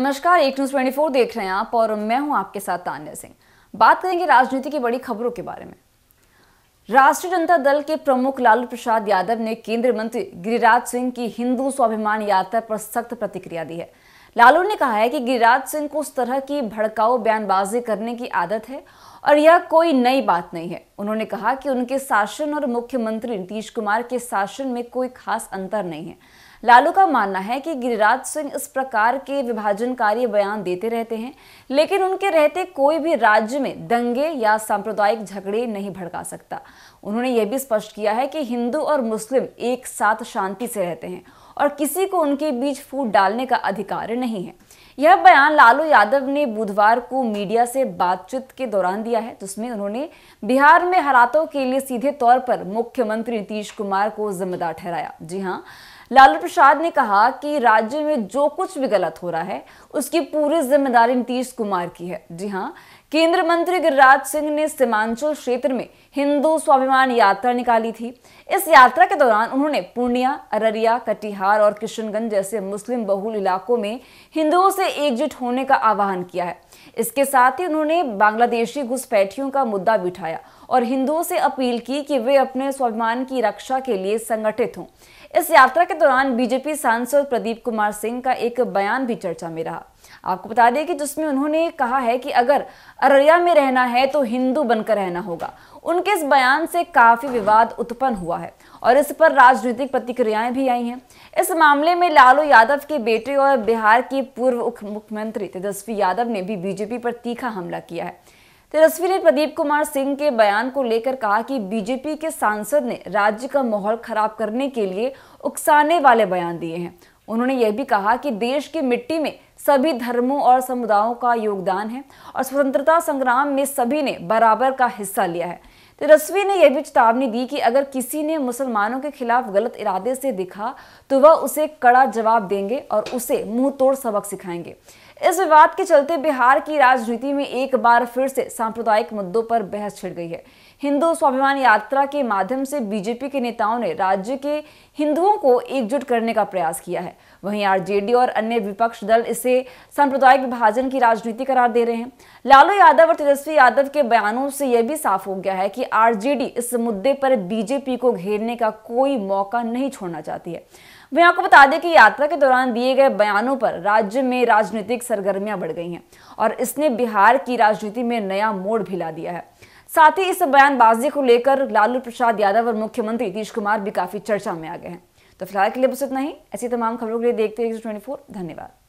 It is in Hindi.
नमस्कार एक न्यूज ट्वेंटी फोर देख रहे हैं आप और मैं हूं आपके साथ तान्या सिंह बात करेंगे राजनीति की बड़ी खबरों के बारे में राष्ट्रीय जनता दल के प्रमुख लालू प्रसाद यादव ने केंद्रीय मंत्री गिरिराज सिंह की हिंदू स्वाभिमान यात्रा पर सख्त प्रतिक्रिया दी है लालू ने कहा है कि गिरिराज सिंह को उस तरह की भड़काऊ बयानबाजी करने की आदत है और यह कोई नई बात नहीं है उन्होंने कहा कि उनके शासन और मुख्यमंत्री नीतीश कुमार के शासन में कोई खास अंतर नहीं है लालू का मानना है कि गिरिराज सिंह इस प्रकार के विभाजनकारी बयान देते रहते हैं लेकिन उनके रहते कोई भी राज्य में दंगे या सांप्रदायिक झगड़े नहीं भड़का सकता उन्होंने यह भी स्पष्ट किया है कि हिंदू और मुस्लिम एक साथ शांति से रहते हैं और किसी को उनके बीच फूट डालने का अधिकार नहीं है यह बयान लालू यादव ने बुधवार को मीडिया से बातचीत के दौरान दिया है जिसमें उन्होंने बिहार में हालातों के लिए सीधे तौर पर मुख्यमंत्री नीतीश कुमार को जिम्मेदार ठहराया जी हाँ लालू प्रसाद ने कहा कि राज्य में जो कुछ भी गलत हो रहा है उसकी पूरी जिम्मेदारी नीतीश कुमार की है जी हाँ केंद्र मंत्री गिरिराज सिंह ने सीमांचल क्षेत्र में हिंदू स्वाभिमान यात्रा निकाली थी इस यात्रा के दौरान उन्होंने पूर्णिया अररिया कटिहार और किशनगंज जैसे मुस्लिम बहुल इलाकों में हिंदुओं से एकजुट होने का आह्वान किया है इसके साथ ही उन्होंने बांग्लादेशी घुसपैठियों का मुद्दा भी उठाया और हिंदुओं से अपील की कि वे अपने स्वाभिमान की रक्षा के लिए संगठित हों इस यात्रा के दौरान बीजेपी सांसद प्रदीप कुमार सिंह का एक बयान भी चर्चा में रहा आपको बता दें कि जिसमें उन्होंने कहा है कि अगर अररिया में रहना है तो हिंदू बनकर रहना होगा उनके इस बयान से काफी विवाद उत्पन्न हुआ है और इस पर राजनीतिक प्रतिक्रियाएं भी आई हैं इस मामले में लालू यादव के बेटे और बिहार के पूर्व मुख्यमंत्री तेजस्वी यादव ने भी बीजेपी पर तीखा हमला किया है तेजस्वी ने प्रदीप कुमार सिंह के बयान को लेकर कहा कि बीजेपी के सांसद ने राज्य का माहौल खराब करने के लिए उकसाने वाले बयान दिए हैं उन्होंने यह भी कहा कि देश की मिट्टी में सभी धर्मों और समुदायों का योगदान है और स्वतंत्रता संग्राम में सभी ने बराबर का हिस्सा लिया है तेजस्वी ने यह भी चेतावनी दी कि अगर किसी ने मुसलमानों के खिलाफ गलत इरादे से दिखा तो वह उसे कड़ा जवाब देंगे और उसे मुंह तोड़ सबक सिखाएंगे इस विवाद के चलते बिहार की राजनीति में एक बार फिर से सांप्रदायिक मुद्दों पर बहस छिड़ गई है हिंदू स्वाभिमान यात्रा के माध्यम से बीजेपी के नेताओं ने राज्य के हिंदुओं को एकजुट करने का प्रयास किया है वहीं आरजेडी और अन्य विपक्ष दल इसे सांप्रदायिक विभाजन की राजनीति करार दे रहे हैं लालू यादव और तेजस्वी यादव के बयानों से यह भी साफ हो गया है कि आरजेडी इस मुद्दे पर बीजेपी को घेरने का कोई मौका नहीं छोड़ना चाहती है वहीं आपको बता दें कि यात्रा के दौरान दिए गए बयानों पर राज्य में राजनीतिक सरगर्मियां बढ़ गई हैं और इसने बिहार की राजनीति में नया मोड़ भी ला दिया है साथ ही इस बयानबाजी को लेकर लालू प्रसाद यादव और मुख्यमंत्री नीतीश कुमार भी काफी चर्चा में आ गए हैं तो फिलहाल के लिए बस इतना ही ऐसी तमाम खबरों के लिए देखते रहिए ट्वेंटी धन्यवाद